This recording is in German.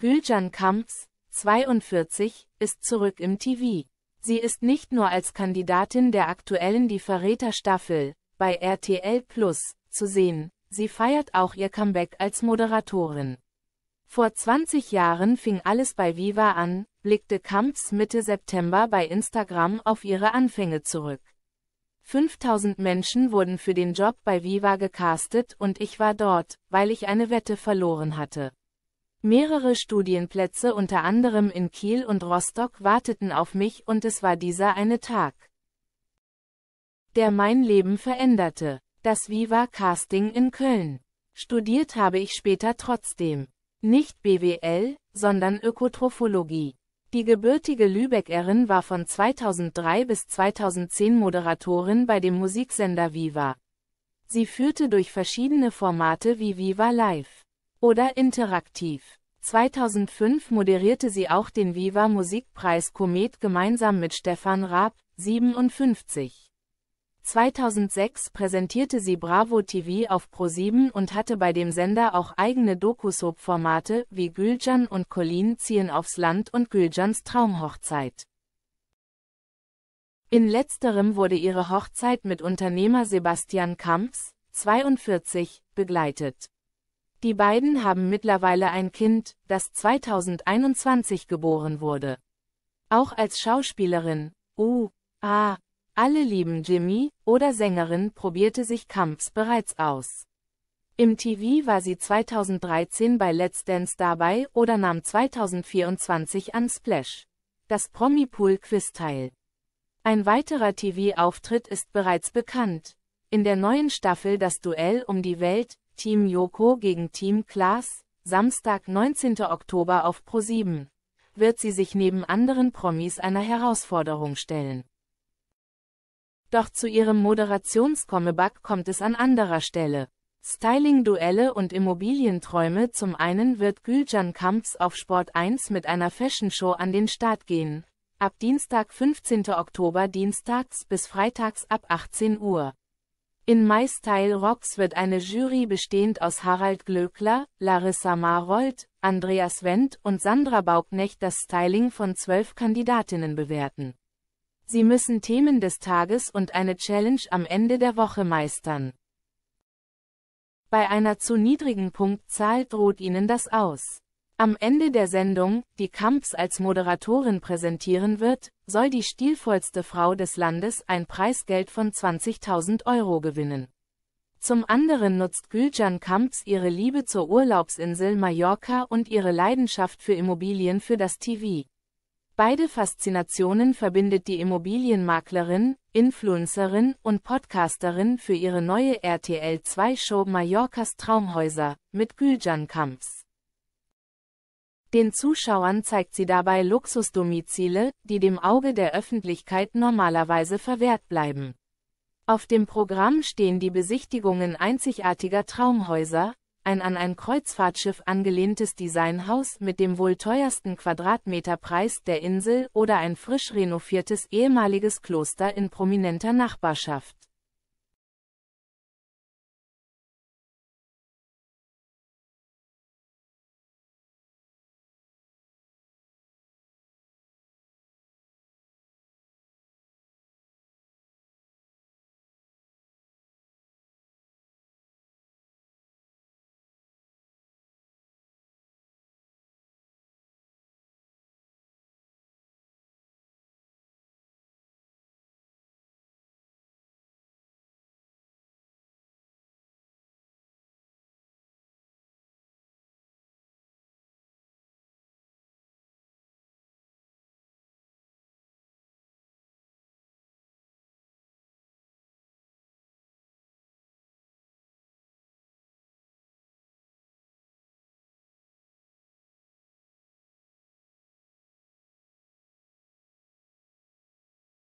Gülcan Kamps, 42, ist zurück im TV. Sie ist nicht nur als Kandidatin der aktuellen Die Verräter-Staffel bei RTL Plus zu sehen, sie feiert auch ihr Comeback als Moderatorin. Vor 20 Jahren fing alles bei Viva an, blickte Kamps Mitte September bei Instagram auf ihre Anfänge zurück. 5000 Menschen wurden für den Job bei Viva gecastet und ich war dort, weil ich eine Wette verloren hatte. Mehrere Studienplätze unter anderem in Kiel und Rostock warteten auf mich und es war dieser eine Tag, der mein Leben veränderte. Das Viva Casting in Köln. Studiert habe ich später trotzdem. Nicht BWL, sondern Ökotrophologie. Die gebürtige Lübeckerin war von 2003 bis 2010 Moderatorin bei dem Musiksender Viva. Sie führte durch verschiedene Formate wie Viva Live oder interaktiv. 2005 moderierte sie auch den Viva Musikpreis Komet gemeinsam mit Stefan Raab, 57. 2006 präsentierte sie Bravo TV auf Pro7 und hatte bei dem Sender auch eigene Dokusoap-Formate wie Gülcan und Colleen ziehen aufs Land und Gülcans Traumhochzeit. In letzterem wurde ihre Hochzeit mit Unternehmer Sebastian Kamps, 42, begleitet. Die beiden haben mittlerweile ein Kind, das 2021 geboren wurde. Auch als Schauspielerin, uh, ah, Alle lieben Jimmy oder Sängerin probierte sich Kampfs bereits aus. Im TV war sie 2013 bei Let's Dance dabei oder nahm 2024 an Splash, das Promi-Pool-Quiz teil. Ein weiterer TV-Auftritt ist bereits bekannt. In der neuen Staffel Das Duell um die Welt Team Joko gegen Team Klaas, Samstag 19. Oktober auf Pro7. wird sie sich neben anderen Promis einer Herausforderung stellen. Doch zu ihrem Moderationscomeback kommt es an anderer Stelle. Styling-Duelle und Immobilienträume zum einen wird Gülcan Kamps auf Sport 1 mit einer Fashion-Show an den Start gehen. Ab Dienstag 15. Oktober dienstags bis freitags ab 18 Uhr. In Maistal Rocks wird eine Jury bestehend aus Harald Glöckler, Larissa Marold, Andreas Wendt und Sandra Baugnecht das Styling von zwölf Kandidatinnen bewerten. Sie müssen Themen des Tages und eine Challenge am Ende der Woche meistern. Bei einer zu niedrigen Punktzahl droht ihnen das aus. Am Ende der Sendung, die Kamps als Moderatorin präsentieren wird, soll die stilvollste Frau des Landes ein Preisgeld von 20.000 Euro gewinnen. Zum anderen nutzt Gülcan Kamps ihre Liebe zur Urlaubsinsel Mallorca und ihre Leidenschaft für Immobilien für das TV. Beide Faszinationen verbindet die Immobilienmaklerin, Influencerin und Podcasterin für ihre neue RTL 2-Show Mallorcas Traumhäuser mit Gülcan Kamps. Den Zuschauern zeigt sie dabei Luxusdomizile, die dem Auge der Öffentlichkeit normalerweise verwehrt bleiben. Auf dem Programm stehen die Besichtigungen einzigartiger Traumhäuser, ein an ein Kreuzfahrtschiff angelehntes Designhaus mit dem wohl teuersten Quadratmeterpreis der Insel oder ein frisch renoviertes ehemaliges Kloster in prominenter Nachbarschaft.